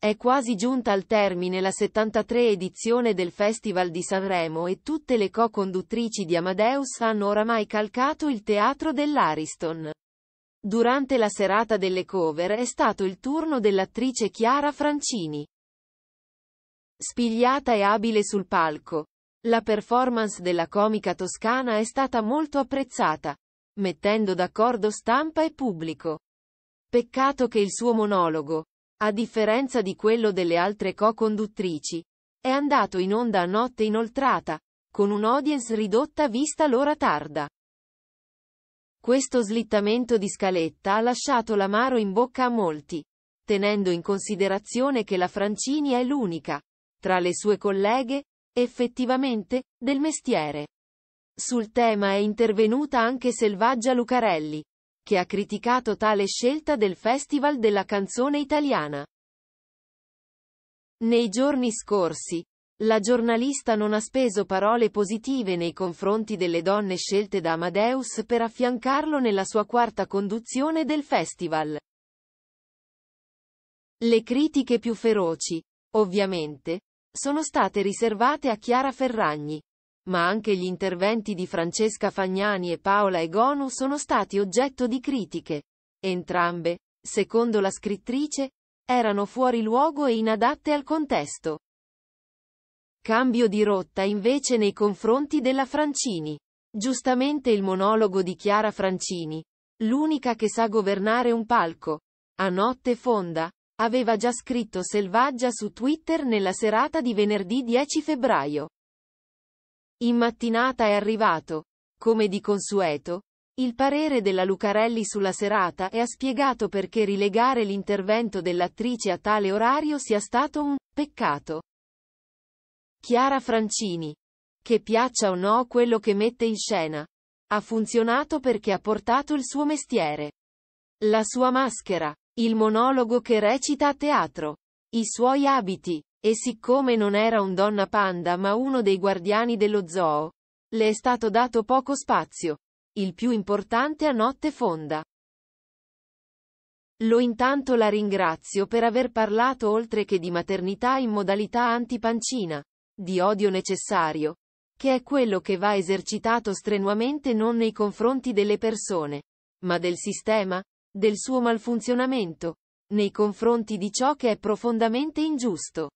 È quasi giunta al termine la 73 edizione del Festival di Sanremo e tutte le co-conduttrici di Amadeus hanno oramai calcato il teatro dell'Ariston. Durante la serata delle cover è stato il turno dell'attrice Chiara Francini. Spigliata e abile sul palco, la performance della comica toscana è stata molto apprezzata, mettendo d'accordo stampa e pubblico. Peccato che il suo monologo, a differenza di quello delle altre co-conduttrici, è andato in onda a notte inoltrata, con un'audience ridotta vista l'ora tarda. Questo slittamento di scaletta ha lasciato l'amaro in bocca a molti, tenendo in considerazione che la Francini è l'unica, tra le sue colleghe, effettivamente, del mestiere. Sul tema è intervenuta anche Selvaggia Lucarelli, che ha criticato tale scelta del Festival della canzone italiana. Nei giorni scorsi, la giornalista non ha speso parole positive nei confronti delle donne scelte da Amadeus per affiancarlo nella sua quarta conduzione del festival. Le critiche più feroci, ovviamente, sono state riservate a Chiara Ferragni, ma anche gli interventi di Francesca Fagnani e Paola Egonu sono stati oggetto di critiche. Entrambe, secondo la scrittrice, erano fuori luogo e inadatte al contesto. Cambio di rotta invece nei confronti della Francini. Giustamente il monologo di Chiara Francini, l'unica che sa governare un palco, a notte fonda, aveva già scritto Selvaggia su Twitter nella serata di venerdì 10 febbraio. In mattinata è arrivato, come di consueto, il parere della Lucarelli sulla serata e ha spiegato perché rilegare l'intervento dell'attrice a tale orario sia stato un peccato. Chiara Francini. Che piaccia o no quello che mette in scena. Ha funzionato perché ha portato il suo mestiere. La sua maschera. Il monologo che recita a teatro. I suoi abiti. E siccome non era un donna panda ma uno dei guardiani dello zoo, le è stato dato poco spazio. Il più importante a notte fonda. Lo intanto la ringrazio per aver parlato oltre che di maternità in modalità antipancina, di odio necessario, che è quello che va esercitato strenuamente non nei confronti delle persone, ma del sistema, del suo malfunzionamento, nei confronti di ciò che è profondamente ingiusto.